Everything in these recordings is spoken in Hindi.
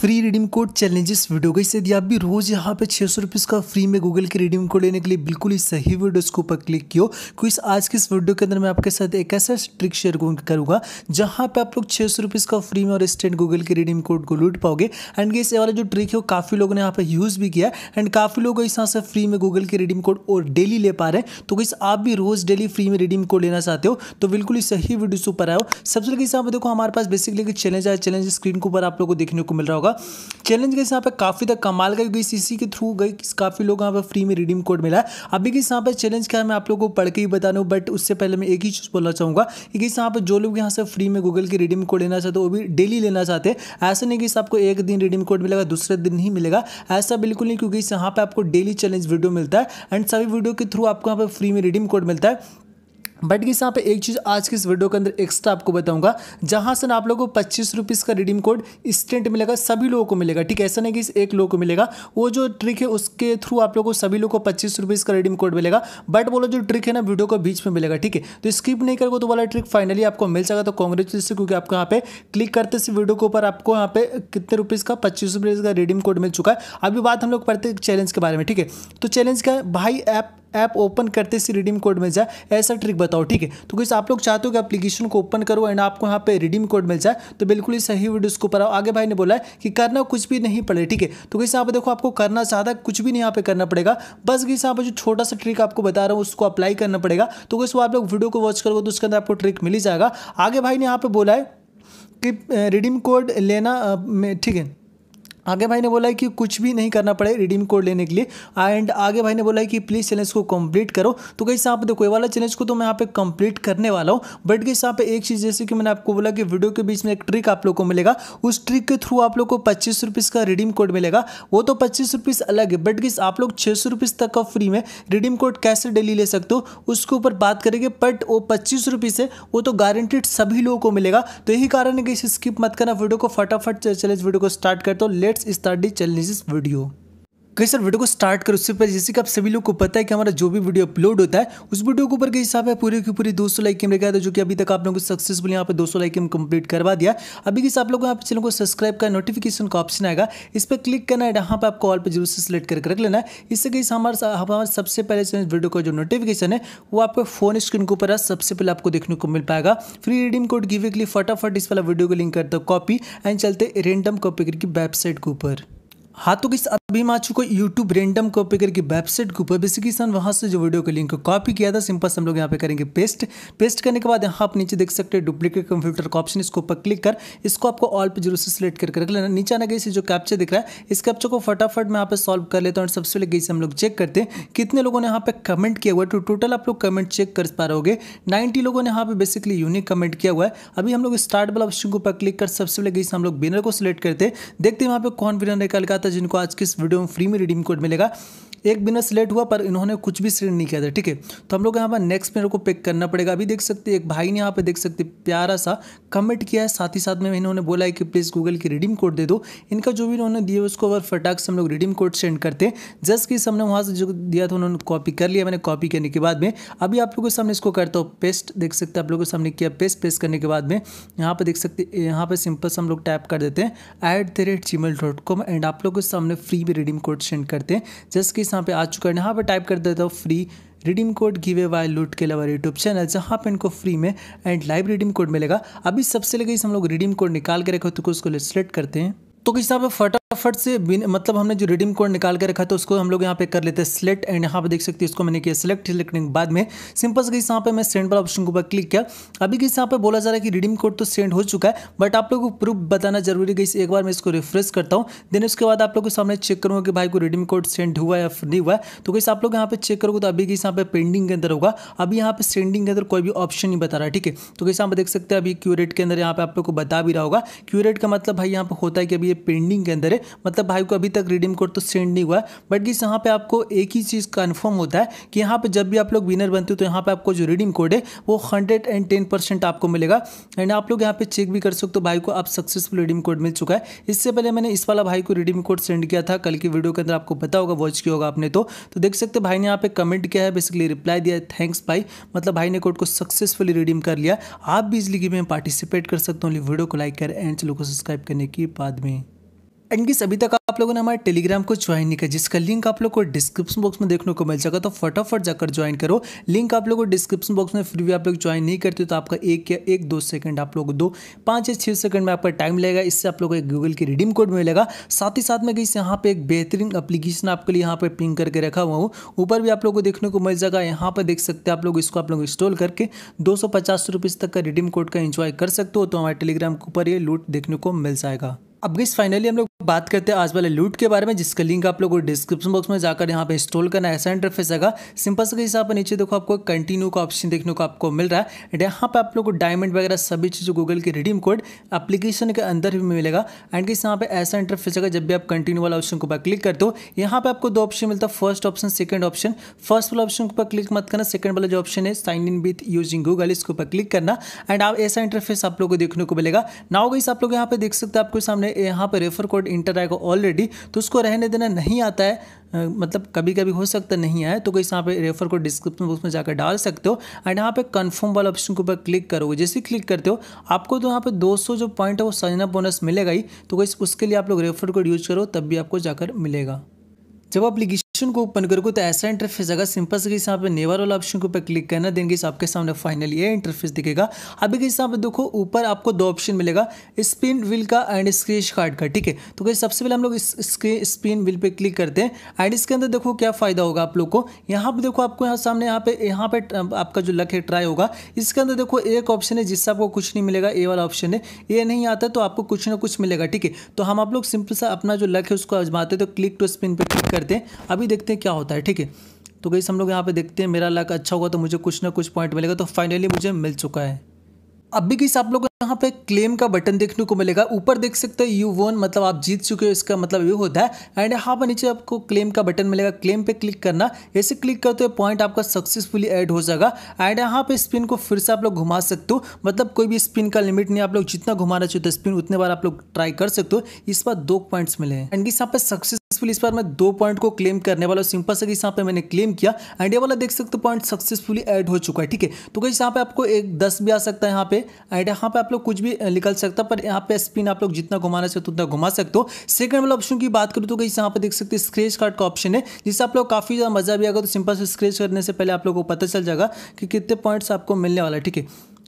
free redeem code challenges video गई यदि आप भी रोज़ यहाँ पे छः सौ रुपीज़ का फ्री में गूगल के रिडीम कोड लेने के लिए बिल्कुल ही सही वीडियो को ऊपर क्लिक कियो क्योंकि तो आज के इस वीडियो के अंदर मैं आपके साथ एक ऐसा ट्रिक शेयर करूँगा जहाँ पे आप लोग छः सौ रुपीज़ का फ्री में और इंस्टेंट गूगल के रिडीम कोड को लूट पाओगे एंड ये वाला जो ट्रिक है वो काफ़ी लोगों ने यहाँ पर यूज़ भी किया एंड काफ़ी लोग इस यहाँ से फ्री में गूगल के रिडीम कोड और डेली ले पा रहे हैं तो गई आप भी रोज़ डेली फ्री में रिडीम कोड लेना चाहते हो तो बिल्कुल ही सही वीडियो इस ऊपर आओ सबसे लगे यहाँ पर देखो हमारे पास बेसिकली चैलेंज आया चैलेंज स्क्रीन के ऊपर आप लोग को देखने को मिल रहा होगा होगा चैलेंज गई यहाँ पे काफ़ी तक कमाल गई गई इसी के थ्रू गई काफ़ी लोग यहाँ पे फ्री में रिडीम कोड मिला है अभी किस यहाँ पे चैलेंज क्या है मैं आप लोगों को पढ़ के ही बता रहा हूँ बट उससे पहले मैं एक ही चीज़ बोलना चाहूँगा कि किस यहाँ पर जो लोग यहाँ से फ्री में गूगल की रिडीम कोड लेना चाहते हो वो भी डेली लेना चाहते हैं ऐसा नहीं कि आपको एक दिन रिडीम कोड मिलेगा दूसरे दिन नहीं मिलेगा ऐसा बिल्कुल नहीं क्योंकि यहाँ पर आपको डेली चैलेंज वीडियो मिलता है एंड सभी वीडियो के थ्रू आपको यहाँ पर फ्री में रिडीम कोड मिलता है बट इस यहाँ पे एक चीज़ आज की इस वीडियो के अंदर एक्स्ट्रा आपको बताऊंगा जहाँ से ना आप लोगों को पच्चीस रुपीज़ का रिडीम कोड इंस्टेंट मिलेगा सभी लोगों को मिलेगा ठीक है ऐसा नहीं कि इस एक लोगों को मिलेगा वो जो ट्रिक है उसके थ्रू आप लोगों को सभी लोगों को पच्चीस रुपीज़ का रिडीम कोड मिलेगा बट बोलो जो ट्रिक है ना वीडियो को बीच में मिलेगा ठीक है तो स्किप नहीं करोगे तो वाला ट्रिक फाइनली आपको मिल जाएगा तो कॉन्ग्रेचुलेसन क्योंकि आपको यहाँ पे क्लिक करते से वीडियो के ऊपर आपको यहाँ पे कितने रुपीज़ का पच्चीस रुपीज़ का रिडीम कोड मिल चुका है अभी बात हम लोग पढ़ते चैलेंज के बारे में ठीक है तो चैलेंज क्या भाई ऐप ऐप ओपन करते से रिडीम कोड मिल जाए ऐसा ट्रिक बताओ ठीक है तो कुछ आप लोग चाहते हो कि एप्लीकेशन को ओपन करो एंड आपको यहाँ पे रिडीम कोड मिल जाए तो बिल्कुल ही सही वीडियो इसको पर आगे भाई ने बोला है कि करना कुछ भी नहीं पड़े ठीक है तो कैसे यहाँ पे देखो आपको करना चाहता है कुछ भी नहीं यहाँ पे करना पड़ेगा बस कैसे यहाँ पर जो छोटा सा ट्रिक आपको बता रहा हूँ उसको अप्लाई करना पड़ेगा तो कैसे वो आप लोग वीडियो को वॉच करोगे तो उसके अंदर आपको ट्रिक मिल ही जाएगा आगे भाई ने यहाँ पर बोला है कि रिडीम कोड लेना ठीक है आगे भाई ने बोला है कि कुछ भी नहीं करना पड़े रिडीम कोड लेने के लिए एंड आगे भाई ने बोला है कि प्लीज़ चैलेंज को कंप्लीट करो तो कहीं आप देखो ये वाला चैलेंज को तो मैं यहाँ पे कंप्लीट करने वाला हूँ बट कहीं यहाँ पे एक चीज़ जैसे कि मैंने आपको बोला कि वीडियो के बीच में एक ट्रिक आप लोग को मिलेगा उस ट्रिक के थ्रू आप लोग को पच्चीस रुपीज़ का रिडीम कोड मिलेगा वो तो पच्चीस अलग है बट किस आप लोग छः सौ तक का फ्री में रिडीम कोड कैसे डेली ले सकते हो उसके ऊपर बात करेंगे बट वो पच्चीस है वो तो गारंटेड सभी लोगों को मिलेगा तो यही कारण है कि इसे स्किप मत करना वीडियो को फटाफट चैलेंज वीडियो को स्टार्ट करते हो लेट लेट्स स्टडी चलनीज वीडियो कहीं सर वीडियो को स्टार्ट करो उससे पहले जैसे कि आप सभी लोग को पता है कि हमारा जो भी वीडियो अपलोड होता है उस वीडियो के ऊपर के हिसाब है पूरी की पूरी 200 लाइक एम रेखा था जो कि अभी तक आप लोगों को सक्सेसफुल यहाँ पे 200 लाइक एम कंप्लीट करवा दिया अभी किसी आप लोग यहाँ पे चैनल को सब्सक्राइब का नोटिफिकेशन का ऑप्शन आएगा इस पर क्लिक करना है यहाँ पर आपको ऑल पर जरूर से सिलेक्ट करके रख लेना है इससे कहीं हमारा हमारे सबसे पहले वीडियो का जो नोटिफिकेशन है वो आपके फोन स्क्रीन के ऊपर है सबसे पहले आपको देखने को मिल पाएगा फ्री रिडीम कोड गिवे के लिए फटाफट इस वाला वीडियो को लिंक करता हो कॉपी एंड चलते रेंडम कॉपी करके वेबसाइट के ऊपर हाँ तो किस अभी मैं आ चुके यूट्यूब रेंडम कॉपी करके वेबसाइट के ऊपर बेसिकली सन वहाँ से जो वीडियो का लिंक को कॉपी किया था सिंपल से हम लोग यहाँ पे करेंगे पेस्ट पेस्ट करने के बाद यहाँ आप नीचे देख सकते हैं डुप्लीकेट कंप्यूटर का ऑप्शन इसको ऊपर क्लिक कर इसको आपको ऑल पे जरूर से सिलेक्ट करके रख लेना नीचे आने गई से जो कैप्चर दिख रहा है इस कैप्चर को फटाफट मैं यहाँ पे सॉल्व कर लेता हूँ और सबसे पहले गई से हम लोग चेक करते हैं कितने लोगों ने यहाँ पे कमेंट किया हुआ है टोटल तो आप लोग कमेंट चेक कर पा रहे नाइन्टी लोगों ने यहाँ पे बेसिकली यूनिक कमेंट किया हुआ है अभी हम लोग स्टार्ट वाला ऑप्शन के ऊपर क्लिक कर सबसे पहले गई से हम लोग बिनर को सिलेक्ट करते देखते हैं वहाँ पे कौन बिनर निकल गया था जिनको आज किस वीडियो में फ्री में रिडीम कोड मिलेगा एक बिना सिलेक्ट हुआ पर इन्होंने कुछ भी सिलेक्ट नहीं किया था ठीक है तो हम लोग यहाँ पर नेक्स्ट मेरे को पिक करना पड़ेगा अभी देख सकते एक भाई ने यहाँ पे देख सकते प्यारा सा कमेंट किया है साथ ही साथ में इन्होंने बोला है कि प्लीज़ गूगल की रिडीम कोड दे दो इनका जो भी इन्होंने दिया उसको अगर फटाक से हम लोग रिडीम कोड सेंड करते हैं जस्ट कि हमने वहाँ से जो दिया था उन्होंने कॉपी कर लिया मैंने कॉपी करने के बाद में अभी आप लोगों के सामने इसको करता हूँ पेस्ट देख सकते आप लोगों के सामने किया पेस्ट पेस्ट करने के बाद में यहाँ पर देख सकते यहाँ पर सिंपल से हम लोग टैप कर देते हैं at the rate Gmail dot com and आप लोगों के सामने फ्री भी रिडीम कोड सेंड करते हैं जस्ट कि यहाँ पे आ चुका है यहाँ पे टाइप कर देता हूँ free redeem code giveaway लूट के लवर यूट्यूब चैनल जहाँ पे इनको फ्री में एंड लाइव रिडीम कोड मिलेगा अभी सबसे लगे हम लोग रिडीम कोड निकाल के रखे तो उसको सिलेक्ट करते हैं तो किस यहाँ पे फटा फटाफट से बिन मतलब हमने जो रिडीम कोड निकाल के रखा था उसको हम लोग यहाँ पे कर लेते हैं सिलेक्ट एंड यहाँ पे देख सकते हैं इसको मैंने किया सिलेक्ट सिलेक्ट के बाद में सिंपल से यहाँ पे मैं सेंड वाला ऑप्शन के ऊपर क्लिक किया अभी किसी यहाँ पे बोला जा रहा है कि रिडीम कोड तो सेंड हो चुका है बट आप लोग को प्रूफ बताना जरूरी गई एक बार मैं इसको रिफ्रेश करता हूँ देन उसके बाद आप लोग को सामने चेक करूँगा कि भाई को रिडीम कोड सेंड हुआ या नहीं हुआ तो कैसे आप लोग यहाँ पे चेक करोगे तो अभी किसी यहाँ पे पेंडिंग के अंदर होगा अभी यहाँ पे सेंडिंग के अंदर कोई भी ऑप्शन नहीं बता रहा है ठीक है तो कैसे यहाँ पर देख सकते हैं अभी क्यूरेट के अंदर यहाँ पे आप लोग को बता भी रहा होगा क्यूरेट का मतलब भाई यहाँ पर होता है कि अभी ये पेंडिंग के अंदर पे मतलब भाई को अभी तक रिडीम कोड तो सेंड नहीं हुआ बट गिस यहाँ पे आपको एक ही चीज़ कन्फर्म होता है कि यहाँ पे जब भी आप लोग विनर बनते हो तो यहाँ पे आपको जो रिडीम कोड है वो हंड्रेड एंड टेन परसेंट आपको मिलेगा एंड आप लोग यहाँ पे चेक भी कर सकते हो भाई को आप सक्सेसफुल रिडीम कोड मिल चुका है इससे पहले मैंने इस वाला भाई को रिडीम कोड सेंड किया था कल की वीडियो के अंदर आपको पता होगा वॉच किया होगा आपने तो तो देख सकते भाई ने यहाँ पे कमेंट किया है बेसिकली रिप्लाई दिया है थैंक्स भाई मतलब भाई ने कोड को सक्सेसफुली रिडीम कर लिया आप भी इस लीग में पार्टिसिपेट कर सकते हो वीडियो को लाइक करें एंड चलो को सब्सक्राइब करने की बाद में एंड किस अभी तक आप लोगों ने हमारे टेलीग्राम को ज्वाइन नहीं किया जिसका लिंक आप लोग को डिस्क्रिप्शन बॉक्स में देखने को मिल जाएगा तो फटाफट जाकर ज्वाइन करो लिंक आप लोगों को डिस्क्रिप्शन बॉक्स में फिर भी आप लोग ज्वाइन नहीं करते तो आपका एक या एक दो सेकंड आप लोग दो पाँच या छः सेकंड में आपका टाइम लगेगा इससे आप लोग को एक गूगल की रिडीम कोड मिलेगा साथ ही साथ में गई यहाँ पर एक बेहतरीन अपलीकेशन आपके लिए यहाँ पर पिंक करके रखा हुआ हूँ ऊपर भी आप लोग को देखने को मिल जाएगा यहाँ पर देख सकते हैं आप लोग इसको आप लोग इंस्टॉल करके दो सौ तक का रिडीम कोड का इंजॉय कर सकते हो तो हमारे टेलीग्राम के ऊपर ये लूट देखने को मिल जाएगा अब गई फाइनली हम लोग बात करते हैं आज वाले लूट के बारे में जिसका लिंक आप लोगों को डिस्क्रिप्शन बॉक्स में जाकर यहाँ पे इंस्टॉल करना ऐसा इंटरफेस आएगा सिंपल से कहीं आप नीचे देखो आपको कंटिन्यू का ऑप्शन देखने को आपको मिल रहा है एंड यहाँ पे आप लोग को डायमंड वगैरह सभी चीज़ों गूगल की रिडीम कोड एप्लीकेशन के अंदर भी मिलेगा एंड कहीं यहाँ पे ऐसा इंटरफेस आएगा जब भी आप कंटिन्यू वाला ऑप्शन को क्लिक करते हो यहाँ पे आपको दो ऑप्शन मिलता है first option second option first वाला ऑप्शन के ऊपर क्लिक मत करना सेकंड वाला जो ऑप्शन है sign in with using Google इसके ऊपर क्लिक करना एंड आप ऐसा इंटरफेस आप लोग को देखने को मिलेगा ना होगा आप लोग यहाँ पे देख सकते हैं आपको सामने आपने यहाँ पर रेफर कोड इंटर आएगा ऑलरेडी तो उसको रहने देना नहीं आता है मतलब कभी कभी हो सकता नहीं आए तो कैसे यहाँ पे रेफर को डिस्क्रिप्शन बॉक्स में जाकर डाल सकते हो एंड यहाँ पे कंफर्म वाला ऑप्शन के ऊपर क्लिक करोगे जैसे ही क्लिक करते हो आपको तो यहाँ पे 200 जो पॉइंट है वो सजना बोनस मिलेगा ही तो कैसे उसके लिए आप लोग रेफर कोड यूज करो तब भी आपको जाकर मिलेगा जब अप्लीकेशन ऑप्शन को ओपन करोगे तो ऐसा इंटरफेस आएगा सिंपल से यहाँ पे नेवर वाला ऑप्शन के ऊपर क्लिक करना देंगे आपके सामने फाइनल ये इंटरफेस दिखेगा अभी के हिसाब से देखो ऊपर आपको दो ऑप्शन मिलेगा स्पिन व्हील का एंड स्क्रीच कार्ड का ठीक है तो कहीं सबसे पहले हम लोग स्पिन व्हील पे क्लिक करते हैं एंड इसके अंदर देखो क्या फायदा होगा आप लोग को यहाँ पर देखो आपको यहाँ सामने यहाँ पे यहाँ पे आपका जो लक है ट्राई होगा इसके अंदर देखो एक ऑप्शन है जिससे आपको कुछ नहीं मिलेगा ए वाला ऑप्शन है ये नहीं आता तो आपको कुछ ना कुछ मिलेगा ठीक है तो हम आप लोग सिंपल सा अपना जो लक है उसको आजमाते तो क्लिक टू स्पिन पर कट करते हैं अभी देखते हैं क्या होता है ठीक है तो गई हम लोग यहाँ पे देखते हैं मेरा लक अच्छा होगा तो मुझे कुछ ना कुछ पॉइंट मिलेगा तो फाइनली मुझे मिल चुका है अभी भी किस आप लोग यहाँ पे क्लेम का बटन देखने को मिलेगा ऊपर देख सकते हो यू वन मतलब आप जीत चुके हो इसका मतलब ये होता है एंड यहाँ पर नीचे आपको क्लेम का बटन मिलेगा क्लेम पे क्लिक करना ऐसे क्लिक करते हुए पॉइंट आपका सक्सेसफुली ऐड हो जाएगा एंड यहाँ पे स्पिन को फिर से आप लोग घुमा सकते हो मतलब कोई भी स्पिन का लिमिट नहीं आप लोग जितना घुमाना चाहते हो स्पिन उतने बार आप लोग ट्राई कर सकते हो इस बार दो पॉइंट मिले हैं एंड इस यहाँ पे सक्सेस सक्सेसफुल इस बार मैं दो पॉइंट को क्लेम करने वाला सिंपल से यहाँ पे मैंने क्लेम किया एंड ये वाला देख सकते हो पॉइंट सक्सेसफुली ऐड हो चुका है ठीक है तो कहीं यहाँ पे आपको एक दस भी आ सकता है यहाँ पे एंड यहाँ पे आप लोग कुछ भी निकल सकता पर यहाँ पे स्पिन आप लोग जितना घुमाना चाहते उतना घुमा सकते हो सेकंड वाला ऑप्शन की बात करूँ तो कहीं यहाँ पर देख सकते स्क्रेच कार्ड का ऑप्शन है जिससे आप लोग काफ़ी ज़्यादा मज़ा भी आएगा तो सिंपल से स्क्रेच करने से पहले आप लोग को पता चल जाएगा कि कितने पॉइंट्स आपको मिलने वाला है ठीक है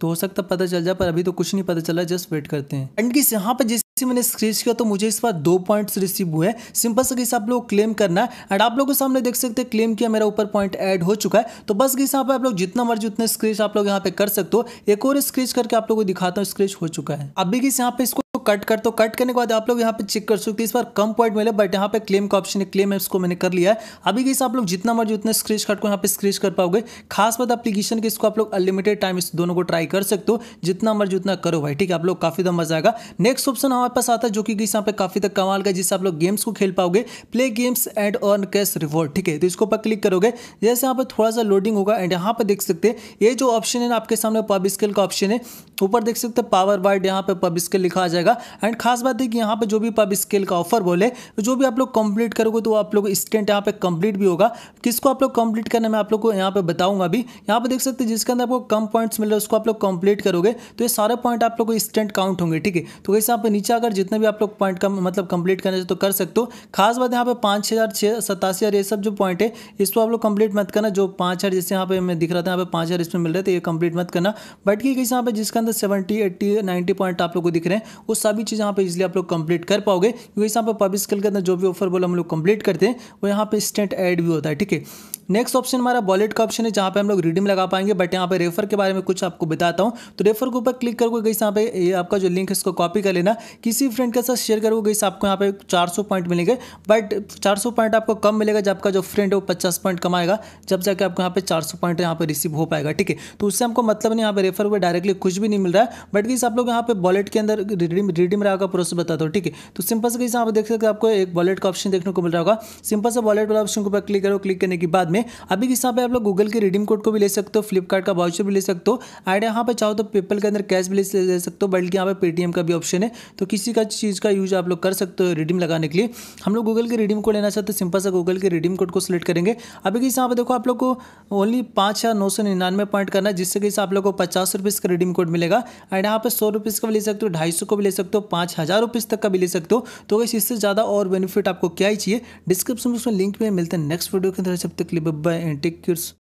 तो हो सकता पता चल जाए पर अभी तो कुछ नहीं पता चला जस्ट वेट करते हैं एंड किस यहाँ पर जिस मैंने स्क्रीच किया तो मुझे इस बार दो पॉइंट्स रिसीव हुए सिंपल से आप लोग क्लेम करना है एंड आप लोगों के सामने देख सकते हैं क्लेम किया मेरा ऊपर पॉइंट ऐड हो चुका है तो बस गीस पे आप लोग जितना मर्जी उतने स्क्रीच आप लोग यहाँ पे कर सकते हो एक और स्क्रीच करके आप लोगों को दिखाता हूँ स्क्रीच हो चुका है अभी किस यहाँ पे इसको कट कर तो कट करने के बाद आप लोग यहाँ पे चेक कर सकते हो इस बार कम पॉइंट मिले बट यहाँ पे क्लेम का ऑप्शन है क्लेम है उसको मैंने कर लिया है अभी कैसे आप लोग जितना मर्जी उतने स्क्रीच कट को यहाँ पे स्क्रीच कर पाओगे खास बात अपलीकेशन के इसको आप लोग अनलिमिटेड टाइम इस दोनों को ट्राई कर सकते हो जितना मर्जी उतना करो भाई ठीक है आप लोग काफी दम तो मजा आएगा नेक्स्ट ऑप्शन हमारे पास आता है जो कि यहाँ पे काफी तक तो कमाल का जिससे आप लोग गेम्स को खेल पाओगे play games and earn cash reward ठीक है तो इसको पर क्लिक करोगे जैसे यहाँ पर थोड़ा सा लोडिंग होगा एंड यहाँ पर देख सकते हैं ये जो ऑप्शन है आपके सामने पब स्केल का ऑप्शन है ऊपर देख सकते हैं पावर वाइड यहाँ पे पब स्केल लिखा आ जाएगा जाएगा एंड खास बात है कि यहाँ पे जो भी आप स्केल का ऑफर बोले जो भी आप लोग कंप्लीट करोगे तो आप लोग इंस्टेंट यहाँ पे कंप्लीट भी होगा किसको आप लोग कंप्लीट करना मैं आप लोग को यहाँ पे बताऊंगा अभी यहाँ पे देख सकते हैं जिसके अंदर आपको कम पॉइंट्स मिल रहे हैं उसको आप लोग कंप्लीट करोगे तो ये सारे पॉइंट आप लोग को इंस्टेंट काउंट होंगे ठीक है तो वैसे यहाँ पे नीचे अगर जितने भी आप लोग पॉइंट का मतलब कंप्लीट करना तो कर सकते हो खास बात यहाँ पे पाँच हज़ार छः सतासी हज़ार ये सब जो पॉइंट है इसको आप लोग कंप्लीट मत करना जो पाँच हज़ार जैसे यहाँ पे मैं दिख रहा था यहाँ पे पाँच हज़ार इसमें मिल रहे थे ये कंप्लीट मत करना बट की कैसे यहाँ पे जिसके अंदर सेवेंटी एट्टी नाइन्टी पॉइंट आप लोग को दिख रहे हैं वो सभी चीज़ यहाँ पे इजिली आप लोग कंप्लीट कर पाओगे क्योंकि यहाँ पर पब स्किल के अंदर जो भी ऑफर बोला हम लोग कंप्लीट करते हैं वो यहाँ पे स्टेंट ऐड भी होता है ठीक है नेक्स्ट ऑप्शन हमारा वॉलेट का ऑप्शन है जहाँ पे हम लोग रिडीम लगा पाएंगे बट यहाँ पे रेफर के बारे में कुछ आपको बताता हूँ तो रेफर के ऊपर क्लिक करोगे गई यहाँ पे ये आपका जो लिंक है इसको कॉपी कर लेना किसी फ्रेंड के साथ शेयर करोगे गई आपको यहाँ पे 400 पॉइंट मिलेंगे बट 400 पॉइंट आपको कम मिलेगा जब आपका जो फ्रेंड है वो पचास पॉइंट कमाएगा जब जाके आपको यहाँ पे चार पॉइंट यहाँ पर रिसीव हो पाएगा ठीक है तो उससे हमको मतलब नहीं यहाँ पर रेफर हुए डायरेक्टली कुछ भी नहीं मिल रहा है बट गई आप लोग यहाँ पे वॉलेट के अंदर रिडीम रिडीम रहा होगा प्रोसेस बताता हूँ ठीक है तो सिंपल से गई यहाँ पर देख सकते आपको एक वॉलेट का ऑप्शन देखने को मिल रहा होगा सिंपल से वॉलेट वाला ऑप्शन के ऊपर क्लिक करो क्लिक करने के बाद में में अभी किस हिसाब से आप लोग गूगल के रिडीम कोड को भी ले सकते हो फ्लिपकार्ट का वाउचर भी ले सकते हो एंड यहाँ पर चाहो तो पेपल के अंदर कैश भी ले सकते हो बल्कि यहाँ पर पेटीएम का भी ऑप्शन है तो किसी का चीज़ का यूज आप लोग कर सकते हो रिडीम लगाने के लिए हम लोग गूगल के रिडीम कोड लेना चाहते हैं सिंपल सा गूगल के रिडीम कोड को सिलेक्ट करेंगे अभी किस हिसाब से देखो आप लोग को ओनली पाँच या नौ सौ निन्यानवे पॉइंट करना जिससे कि आप लोग को पचास रुपीज़ का रिडीम कोड मिलेगा एंड यहाँ पर सौ रुपीज़ का भी ले सकते हो ढाई सौ को भी ले सकते हो पाँच हज़ार रुपीज़ तक का भी ले सकते हो तो इससे ज़्यादा और बेनिफिट आपको क्या ही चाहिए डिस्क्रिप्शन में उसमें लिंक में मिलते हैं नेक्स्ट वीडियो के अंदर जब तक लिए Dubbai antiques